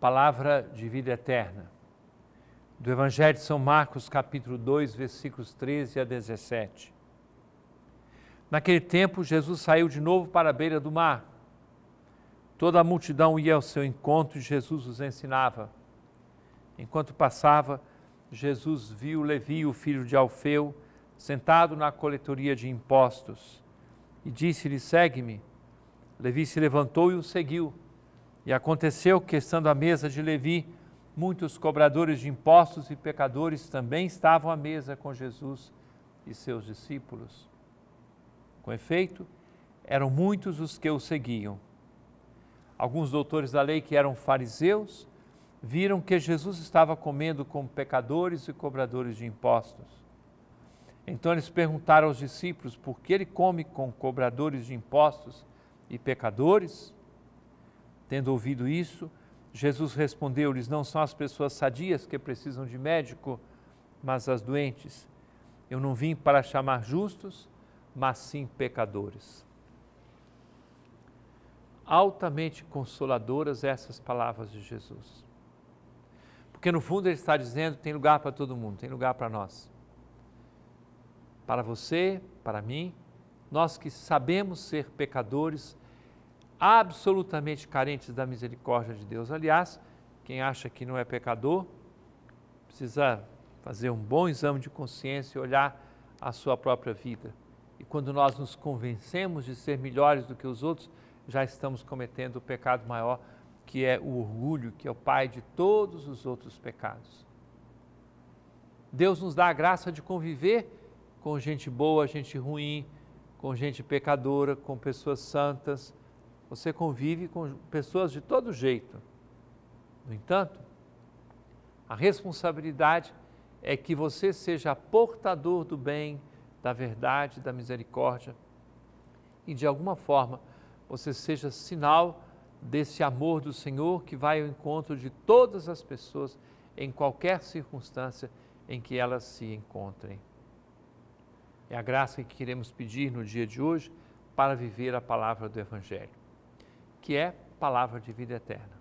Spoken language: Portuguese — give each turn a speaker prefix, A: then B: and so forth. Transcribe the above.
A: palavra de vida eterna. Do Evangelho de São Marcos, capítulo 2, versículos 13 a 17. Naquele tempo, Jesus saiu de novo para a beira do mar. Toda a multidão ia ao seu encontro e Jesus os ensinava. Enquanto passava, Jesus viu Levi, o filho de Alfeu, sentado na coletoria de impostos, e disse-lhe: Segue-me. Levi se levantou e o seguiu. E aconteceu que, estando à mesa de Levi, muitos cobradores de impostos e pecadores também estavam à mesa com Jesus e seus discípulos. Com efeito, eram muitos os que o seguiam. Alguns doutores da lei que eram fariseus viram que Jesus estava comendo com pecadores e cobradores de impostos. Então eles perguntaram aos discípulos por que ele come com cobradores de impostos e pecadores. Tendo ouvido isso, Jesus respondeu-lhes: Não são as pessoas sadias que precisam de médico, mas as doentes. Eu não vim para chamar justos, mas sim pecadores. Altamente consoladoras essas palavras de Jesus. Porque no fundo ele está dizendo: tem lugar para todo mundo, tem lugar para nós. Para você, para mim, nós que sabemos ser pecadores, absolutamente carentes da misericórdia de Deus. Aliás, quem acha que não é pecador, precisa fazer um bom exame de consciência e olhar a sua própria vida. E quando nós nos convencemos de ser melhores do que os outros, já estamos cometendo o pecado maior, que é o orgulho, que é o pai de todos os outros pecados. Deus nos dá a graça de conviver com gente boa, gente ruim, com gente pecadora, com pessoas santas, você convive com pessoas de todo jeito. No entanto, a responsabilidade é que você seja portador do bem, da verdade, da misericórdia e de alguma forma você seja sinal desse amor do Senhor que vai ao encontro de todas as pessoas em qualquer circunstância em que elas se encontrem. É a graça que queremos pedir no dia de hoje para viver a palavra do Evangelho que é palavra de vida eterna.